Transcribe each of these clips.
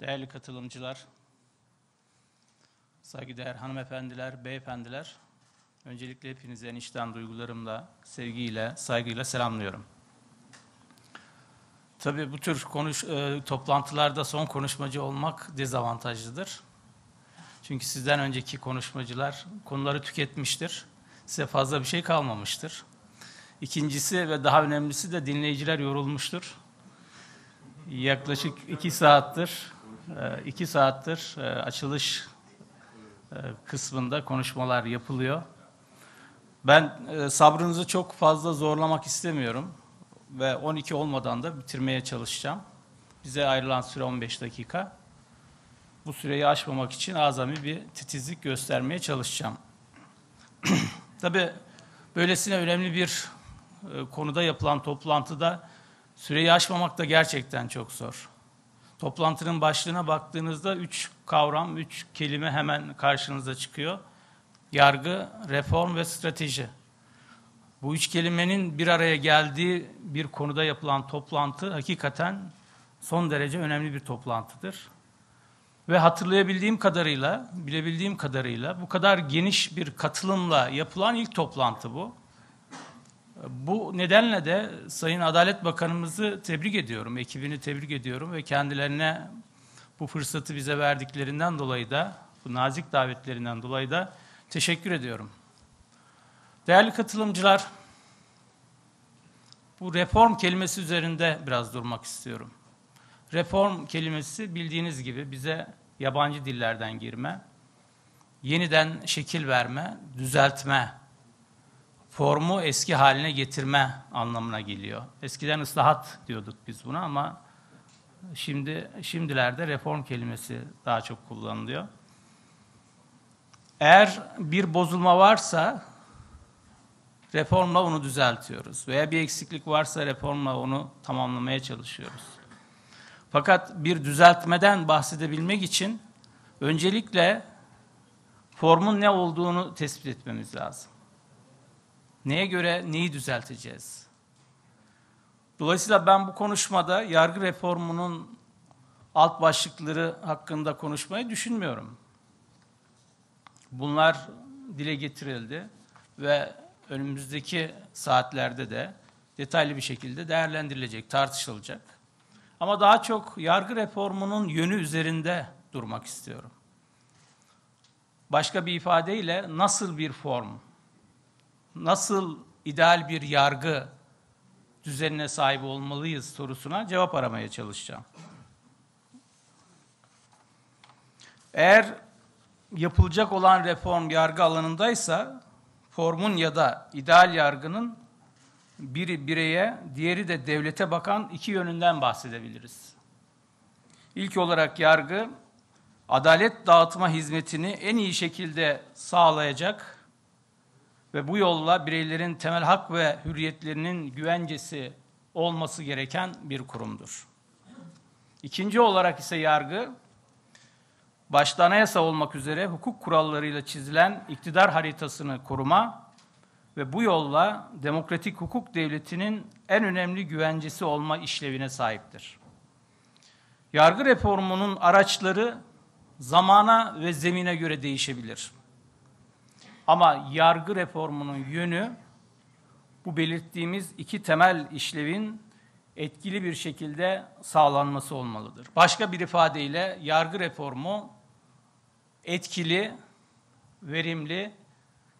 değerli katılımcılar, saygıdeğer hanımefendiler, beyefendiler, öncelikle hepinize enişten duygularımla, sevgiyle, saygıyla selamlıyorum. Tabii bu tür konuş, e, toplantılarda son konuşmacı olmak dezavantajlıdır. Çünkü sizden önceki konuşmacılar konuları tüketmiştir. Size fazla bir şey kalmamıştır. İkincisi ve daha önemlisi de dinleyiciler yorulmuştur. Yaklaşık iki saattir ee, iki saattir e, açılış e, kısmında konuşmalar yapılıyor. Ben e, sabrınızı çok fazla zorlamak istemiyorum ve 12 olmadan da bitirmeye çalışacağım. Bize ayrılan süre 15 dakika. Bu süreyi aşmamak için azami bir titizlik göstermeye çalışacağım. Tabii böylesine önemli bir konuda yapılan toplantıda süreyi aşmamak da gerçekten çok zor. Toplantının başlığına baktığınızda üç kavram, üç kelime hemen karşınıza çıkıyor. Yargı, reform ve strateji. Bu üç kelimenin bir araya geldiği bir konuda yapılan toplantı hakikaten son derece önemli bir toplantıdır. Ve hatırlayabildiğim kadarıyla, bilebildiğim kadarıyla bu kadar geniş bir katılımla yapılan ilk toplantı bu. Bu nedenle de Sayın Adalet Bakanımızı tebrik ediyorum, ekibini tebrik ediyorum ve kendilerine bu fırsatı bize verdiklerinden dolayı da, bu nazik davetlerinden dolayı da teşekkür ediyorum. Değerli katılımcılar, bu reform kelimesi üzerinde biraz durmak istiyorum. Reform kelimesi bildiğiniz gibi bize yabancı dillerden girme, yeniden şekil verme, düzeltme formu eski haline getirme anlamına geliyor. Eskiden ıslahat diyorduk biz buna ama şimdi şimdilerde reform kelimesi daha çok kullanılıyor. Eğer bir bozulma varsa reformla onu düzeltiyoruz veya bir eksiklik varsa reformla onu tamamlamaya çalışıyoruz. Fakat bir düzeltmeden bahsedebilmek için öncelikle formun ne olduğunu tespit etmemiz lazım. Neye göre neyi düzelteceğiz? Dolayısıyla ben bu konuşmada yargı reformunun alt başlıkları hakkında konuşmayı düşünmüyorum. Bunlar dile getirildi ve önümüzdeki saatlerde de detaylı bir şekilde değerlendirilecek, tartışılacak. Ama daha çok yargı reformunun yönü üzerinde durmak istiyorum. Başka bir ifadeyle nasıl bir form nasıl ideal bir yargı düzenine sahip olmalıyız sorusuna cevap aramaya çalışacağım. Eğer yapılacak olan reform yargı alanındaysa formun ya da ideal yargının biri bireye, diğeri de devlete bakan iki yönünden bahsedebiliriz. İlk olarak yargı adalet dağıtma hizmetini en iyi şekilde sağlayacak ve bu yolla bireylerin temel hak ve hürriyetlerinin güvencesi olması gereken bir kurumdur. İkinci olarak ise yargı, başta anayasa olmak üzere hukuk kurallarıyla çizilen iktidar haritasını koruma ve bu yolla demokratik hukuk devletinin en önemli güvencesi olma işlevine sahiptir. Yargı reformunun araçları zamana ve zemine göre değişebilir. Ama yargı reformunun yönü bu belirttiğimiz iki temel işlevin etkili bir şekilde sağlanması olmalıdır. Başka bir ifadeyle yargı reformu etkili, verimli,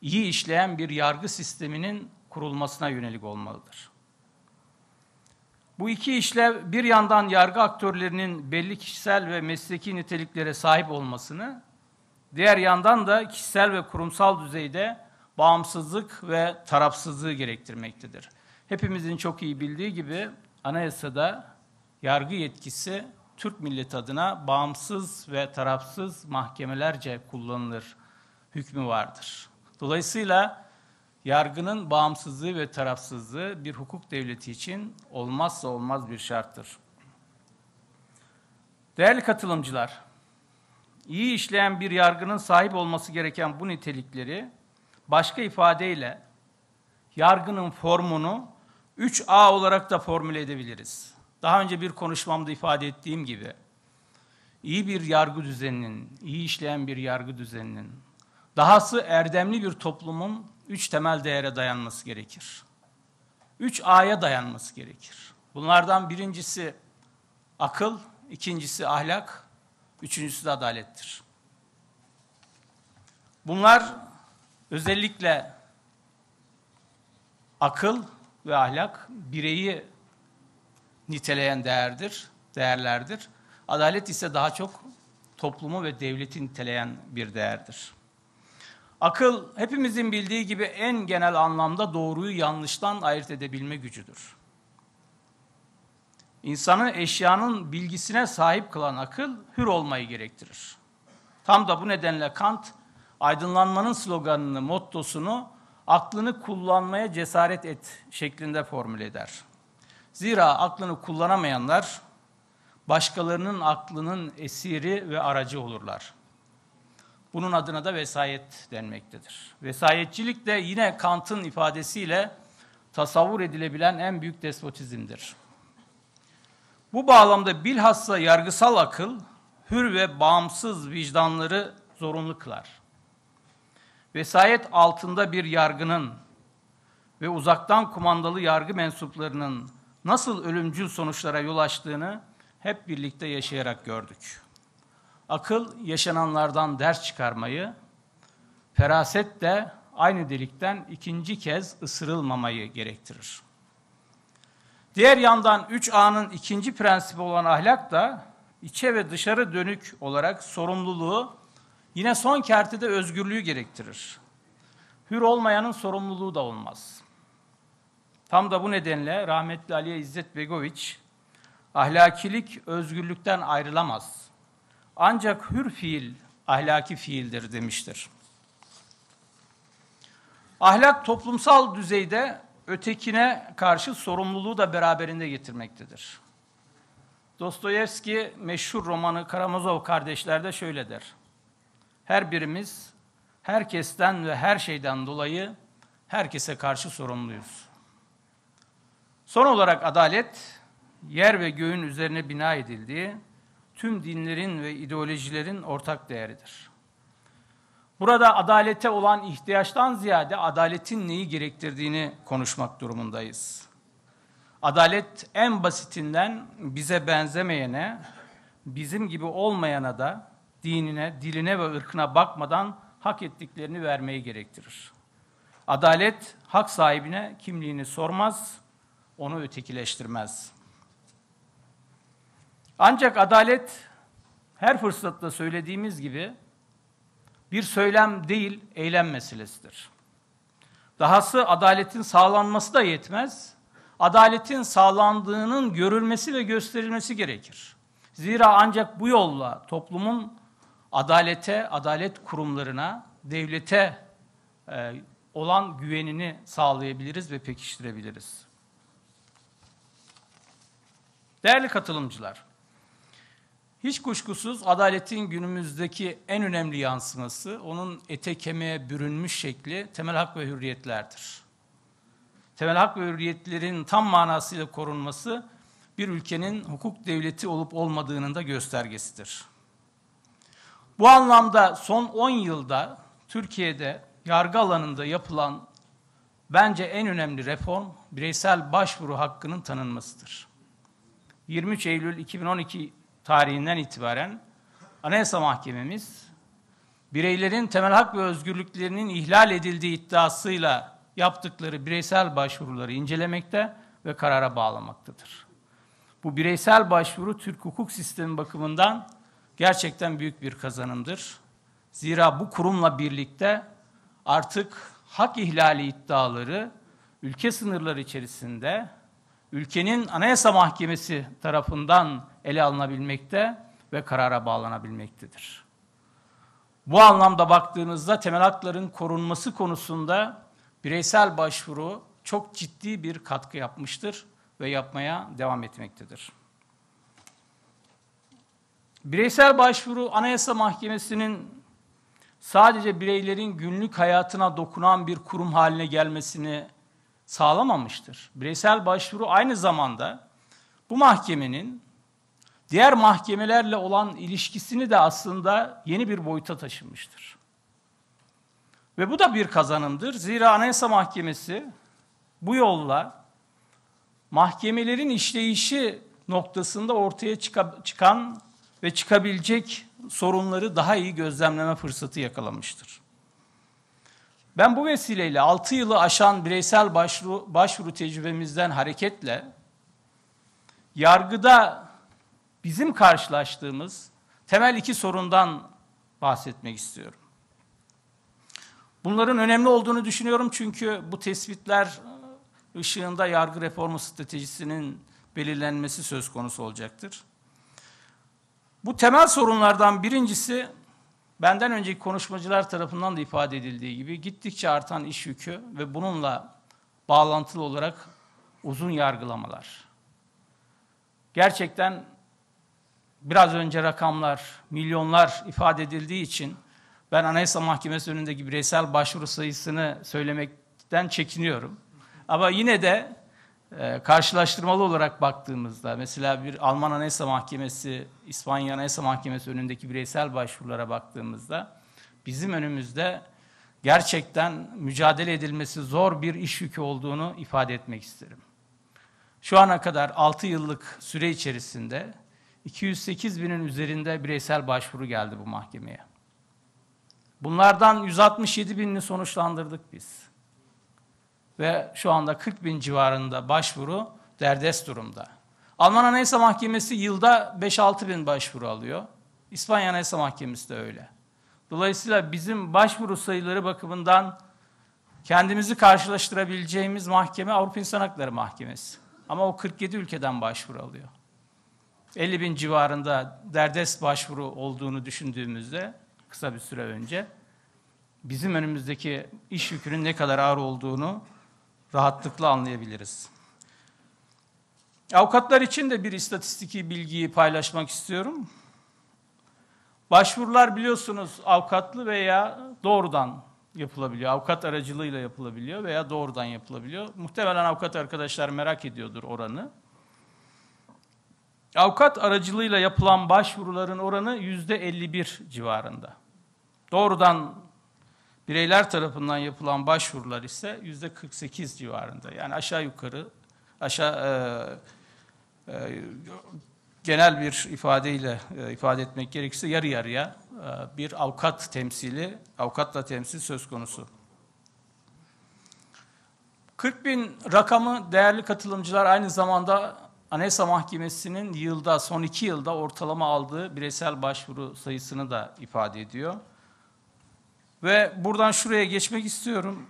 iyi işleyen bir yargı sisteminin kurulmasına yönelik olmalıdır. Bu iki işlev bir yandan yargı aktörlerinin belli kişisel ve mesleki niteliklere sahip olmasını, Diğer yandan da kişisel ve kurumsal düzeyde bağımsızlık ve tarafsızlığı gerektirmektedir. Hepimizin çok iyi bildiği gibi anayasada yargı yetkisi Türk milleti adına bağımsız ve tarafsız mahkemelerce kullanılır hükmü vardır. Dolayısıyla yargının bağımsızlığı ve tarafsızlığı bir hukuk devleti için olmazsa olmaz bir şarttır. Değerli katılımcılar, iyi işleyen bir yargının sahip olması gereken bu nitelikleri başka ifadeyle yargının formunu 3A olarak da formüle edebiliriz. Daha önce bir konuşmamda ifade ettiğim gibi iyi bir yargı düzeninin, iyi işleyen bir yargı düzeninin, dahası erdemli bir toplumun üç temel değere dayanması gerekir. 3 A'ya dayanması gerekir. Bunlardan birincisi akıl, ikincisi ahlak, üçüncüsü de adalettir. Bunlar özellikle akıl ve ahlak bireyi niteleyen değerdir, değerlerdir. Adalet ise daha çok toplumu ve devleti niteleyen bir değerdir. Akıl hepimizin bildiği gibi en genel anlamda doğruyu yanlıştan ayırt edebilme gücüdür insanı eşyanın bilgisine sahip kılan akıl hür olmayı gerektirir. Tam da bu nedenle Kant, aydınlanmanın sloganını, mottosunu aklını kullanmaya cesaret et şeklinde formüle eder. Zira aklını kullanamayanlar başkalarının aklının esiri ve aracı olurlar. Bunun adına da vesayet denmektedir. Vesayetçilik de yine Kant'ın ifadesiyle tasavvur edilebilen en büyük despotizmdir. Bu bağlamda bilhassa yargısal akıl, hür ve bağımsız vicdanları zorunlu kılar. Vesayet altında bir yargının ve uzaktan kumandalı yargı mensuplarının nasıl ölümcül sonuçlara yol açtığını hep birlikte yaşayarak gördük. Akıl yaşananlardan ders çıkarmayı, feraset de aynı delikten ikinci kez ısırılmamayı gerektirir. Diğer yandan 3A'nın ikinci prensibi olan ahlak da içe ve dışarı dönük olarak sorumluluğu yine son kertede özgürlüğü gerektirir. Hür olmayanın sorumluluğu da olmaz. Tam da bu nedenle rahmetli Aliye İzzet Begoviç, ahlakilik özgürlükten ayrılamaz. Ancak hür fiil ahlaki fiildir demiştir. Ahlak toplumsal düzeyde ötekine karşı sorumluluğu da beraberinde getirmektedir. Dostoyevski meşhur romanı Karamazov kardeşlerde şöyle der. Her birimiz herkesten ve her şeyden dolayı herkese karşı sorumluyuz. Son olarak adalet, yer ve göğün üzerine bina edildiği tüm dinlerin ve ideolojilerin ortak değeridir. Burada adalete olan ihtiyaçtan ziyade adaletin neyi gerektirdiğini konuşmak durumundayız. Adalet en basitinden bize benzemeyene, bizim gibi olmayana da dinine, diline ve ırkına bakmadan hak ettiklerini vermeyi gerektirir. Adalet hak sahibine kimliğini sormaz, onu ötekileştirmez. Ancak adalet her fırsatta söylediğimiz gibi bir söylem değil, eylem meselesidir. Dahası adaletin sağlanması da yetmez. Adaletin sağlandığının görülmesi ve gösterilmesi gerekir. Zira ancak bu yolla toplumun adalete, adalet kurumlarına, devlete e, olan güvenini sağlayabiliriz ve pekiştirebiliriz. Değerli katılımcılar, hiç kuşkusuz adaletin günümüzdeki en önemli yansıması, onun ete kemiğe bürünmüş şekli temel hak ve hürriyetlerdir. Temel hak ve hürriyetlerin tam manasıyla korunması bir ülkenin hukuk devleti olup olmadığının da göstergesidir. Bu anlamda son 10 yılda Türkiye'de yargı alanında yapılan bence en önemli reform bireysel başvuru hakkının tanınmasıdır. 23 Eylül 2012 tarihinden itibaren Anayasa Mahkememiz bireylerin temel hak ve özgürlüklerinin ihlal edildiği iddiasıyla yaptıkları bireysel başvuruları incelemekte ve karara bağlamaktadır. Bu bireysel başvuru Türk hukuk sistemi bakımından gerçekten büyük bir kazanımdır. Zira bu kurumla birlikte artık hak ihlali iddiaları ülke sınırları içerisinde ülkenin Anayasa Mahkemesi tarafından ele alınabilmekte ve karara bağlanabilmektedir. Bu anlamda baktığınızda temel hakların korunması konusunda bireysel başvuru çok ciddi bir katkı yapmıştır ve yapmaya devam etmektedir. Bireysel başvuru Anayasa Mahkemesi'nin sadece bireylerin günlük hayatına dokunan bir kurum haline gelmesini sağlamamıştır. Bireysel başvuru aynı zamanda bu mahkemenin diğer mahkemelerle olan ilişkisini de aslında yeni bir boyuta taşınmıştır. Ve bu da bir kazanımdır. Zira Anayasa Mahkemesi bu yolla mahkemelerin işleyişi noktasında ortaya çıkan ve çıkabilecek sorunları daha iyi gözlemleme fırsatı yakalamıştır. Ben bu vesileyle 6 yılı aşan bireysel başvuru, başvuru tecrübemizden hareketle yargıda bizim karşılaştığımız temel iki sorundan bahsetmek istiyorum. Bunların önemli olduğunu düşünüyorum çünkü bu tespitler ışığında yargı reformu stratejisinin belirlenmesi söz konusu olacaktır. Bu temel sorunlardan birincisi benden önceki konuşmacılar tarafından da ifade edildiği gibi gittikçe artan iş yükü ve bununla bağlantılı olarak uzun yargılamalar. Gerçekten biraz önce rakamlar, milyonlar ifade edildiği için ben Anayasa Mahkemesi önündeki bireysel başvuru sayısını söylemekten çekiniyorum. Ama yine de e, karşılaştırmalı olarak baktığımızda mesela bir Alman Anayasa Mahkemesi, İspanya Anayasa Mahkemesi önündeki bireysel başvurulara baktığımızda bizim önümüzde gerçekten mücadele edilmesi zor bir iş yükü olduğunu ifade etmek isterim. Şu ana kadar 6 yıllık süre içerisinde 208 binin üzerinde bireysel başvuru geldi bu mahkemeye. Bunlardan 167 binini sonuçlandırdık biz. Ve şu anda 40 bin civarında başvuru derdest durumda. Alman Anayasa Mahkemesi yılda 5-6 bin başvuru alıyor. İspanya Anayasa Mahkemesi de öyle. Dolayısıyla bizim başvuru sayıları bakımından kendimizi karşılaştırabileceğimiz mahkeme Avrupa İnsan Hakları Mahkemesi. Ama o 47 ülkeden başvuru alıyor. 50 bin civarında derdest başvuru olduğunu düşündüğümüzde kısa bir süre önce bizim önümüzdeki iş yükünün ne kadar ağır olduğunu rahatlıkla anlayabiliriz. Avukatlar için de bir istatistiki bilgiyi paylaşmak istiyorum. Başvurular biliyorsunuz avukatlı veya doğrudan yapılabiliyor. Avukat aracılığıyla yapılabiliyor veya doğrudan yapılabiliyor. Muhtemelen avukat arkadaşlar merak ediyordur oranı. Avukat aracılığıyla yapılan başvuruların oranı yüzde 51 civarında. Doğrudan bireyler tarafından yapılan başvurular ise yüzde 48 civarında. Yani aşağı yukarı aşağı e, e, genel bir ifadeyle e, ifade etmek gerekirse yarı yarıya e, bir avukat temsili, avukatla temsil söz konusu. 40 bin rakamı değerli katılımcılar aynı zamanda Anayasa Mahkemesi'nin yılda, son iki yılda ortalama aldığı bireysel başvuru sayısını da ifade ediyor. Ve buradan şuraya geçmek istiyorum.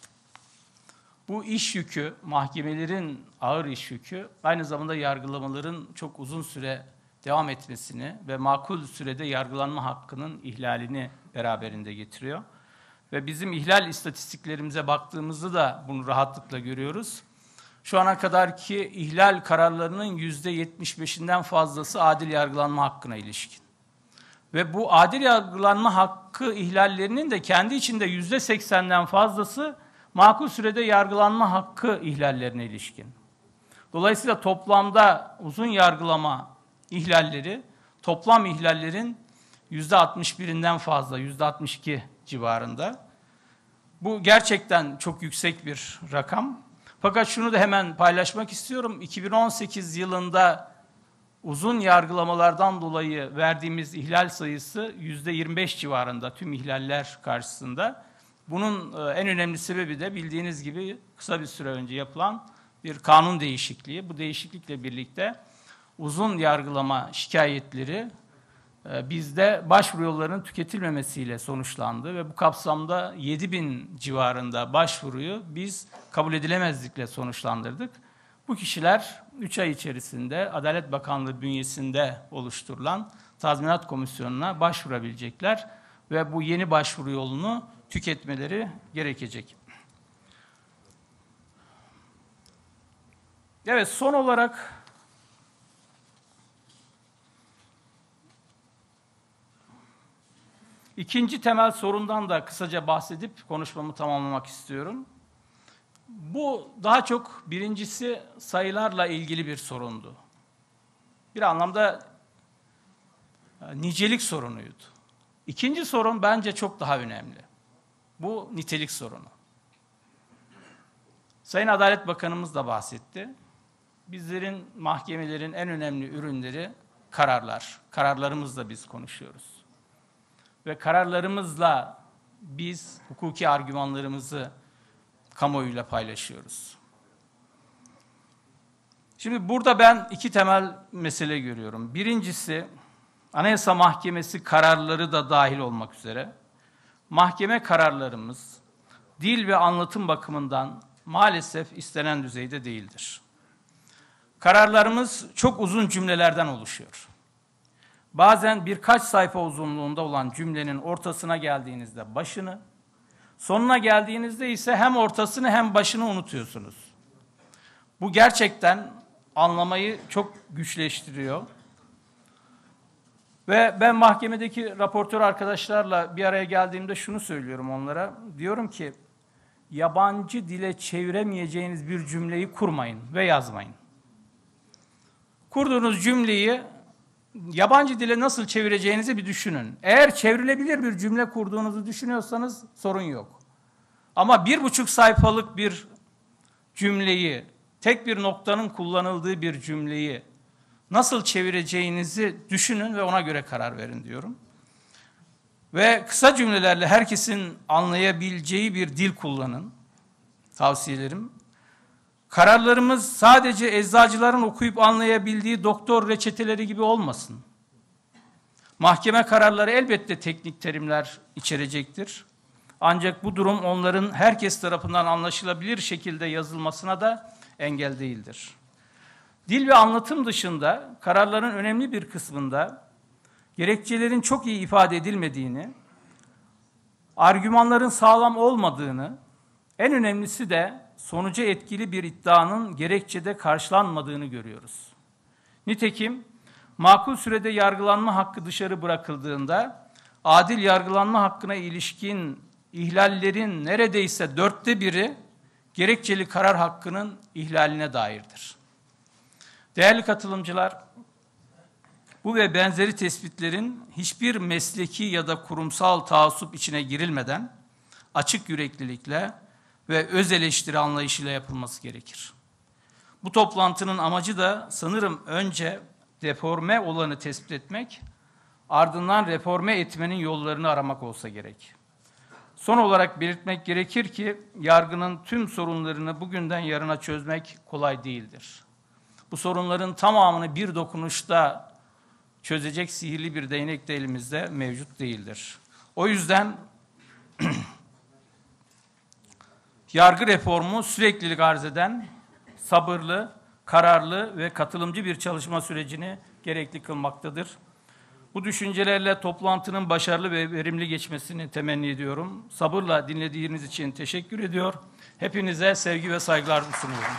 Bu iş yükü, mahkemelerin ağır iş yükü, aynı zamanda yargılamaların çok uzun süre devam etmesini ve makul sürede yargılanma hakkının ihlalini beraberinde getiriyor. Ve bizim ihlal istatistiklerimize baktığımızda da bunu rahatlıkla görüyoruz. Şu ana kadarki ihlal kararlarının yüzde yetmiş beşinden fazlası adil yargılanma hakkına ilişkin. Ve bu adil yargılanma hakkı ihlallerinin de kendi içinde yüzde seksenden fazlası makul sürede yargılanma hakkı ihlallerine ilişkin. Dolayısıyla toplamda uzun yargılama ihlalleri, toplam ihlallerin yüzde altmış birinden fazla, yüzde altmış iki civarında. Bu gerçekten çok yüksek bir rakam. Fakat şunu da hemen paylaşmak istiyorum. 2018 yılında uzun yargılamalardan dolayı verdiğimiz ihlal sayısı yüzde %25 civarında tüm ihlaller karşısında. Bunun e, en önemli sebebi de bildiğiniz gibi kısa bir süre önce yapılan bir kanun değişikliği. Bu değişiklikle birlikte uzun yargılama şikayetleri ee, bizde başvuru yollarının tüketilmemesiyle sonuçlandı ve bu kapsamda 7 bin civarında başvuruyu biz kabul edilemezlikle sonuçlandırdık. Bu kişiler 3 ay içerisinde Adalet Bakanlığı bünyesinde oluşturulan tazminat komisyonuna başvurabilecekler ve bu yeni başvuru yolunu tüketmeleri gerekecek. Evet son olarak İkinci temel sorundan da kısaca bahsedip konuşmamı tamamlamak istiyorum. Bu daha çok birincisi sayılarla ilgili bir sorundu. Bir anlamda e, nicelik sorunuydu. İkinci sorun bence çok daha önemli. Bu nitelik sorunu. Sayın Adalet Bakanımız da bahsetti. Bizlerin mahkemelerin en önemli ürünleri kararlar. Kararlarımızla biz konuşuyoruz ve kararlarımızla biz hukuki argümanlarımızı kamuoyuyla paylaşıyoruz. Şimdi burada ben iki temel mesele görüyorum. Birincisi Anayasa Mahkemesi kararları da dahil olmak üzere mahkeme kararlarımız dil ve anlatım bakımından maalesef istenen düzeyde değildir. Kararlarımız çok uzun cümlelerden oluşuyor. Bazen birkaç sayfa uzunluğunda olan cümlenin ortasına geldiğinizde başını, sonuna geldiğinizde ise hem ortasını hem başını unutuyorsunuz. Bu gerçekten anlamayı çok güçleştiriyor. Ve ben mahkemedeki raportör arkadaşlarla bir araya geldiğimde şunu söylüyorum onlara. Diyorum ki yabancı dile çeviremeyeceğiniz bir cümleyi kurmayın ve yazmayın. Kurduğunuz cümleyi yabancı dile nasıl çevireceğinizi bir düşünün. Eğer çevrilebilir bir cümle kurduğunuzu düşünüyorsanız sorun yok. Ama bir buçuk sayfalık bir cümleyi, tek bir noktanın kullanıldığı bir cümleyi nasıl çevireceğinizi düşünün ve ona göre karar verin diyorum. Ve kısa cümlelerle herkesin anlayabileceği bir dil kullanın. Tavsiyelerim Kararlarımız sadece eczacıların okuyup anlayabildiği doktor reçeteleri gibi olmasın. Mahkeme kararları elbette teknik terimler içerecektir. Ancak bu durum onların herkes tarafından anlaşılabilir şekilde yazılmasına da engel değildir. Dil ve anlatım dışında kararların önemli bir kısmında gerekçelerin çok iyi ifade edilmediğini, argümanların sağlam olmadığını, en önemlisi de sonuca etkili bir iddianın gerekçede karşılanmadığını görüyoruz. Nitekim makul sürede yargılanma hakkı dışarı bırakıldığında adil yargılanma hakkına ilişkin ihlallerin neredeyse dörtte biri gerekçeli karar hakkının ihlaline dairdir. Değerli katılımcılar, bu ve benzeri tespitlerin hiçbir mesleki ya da kurumsal taassup içine girilmeden açık yüreklilikle ve öz eleştiri anlayışıyla yapılması gerekir. Bu toplantının amacı da sanırım önce deforme olanı tespit etmek, ardından reforme etmenin yollarını aramak olsa gerek. Son olarak belirtmek gerekir ki yargının tüm sorunlarını bugünden yarına çözmek kolay değildir. Bu sorunların tamamını bir dokunuşta çözecek sihirli bir değnek de elimizde mevcut değildir. O yüzden Yargı reformu süreklilik arz eden, sabırlı, kararlı ve katılımcı bir çalışma sürecini gerekli kılmaktadır. Bu düşüncelerle toplantının başarılı ve verimli geçmesini temenni ediyorum. Sabırla dinlediğiniz için teşekkür ediyor. Hepinize sevgi ve saygılar sunuyorum.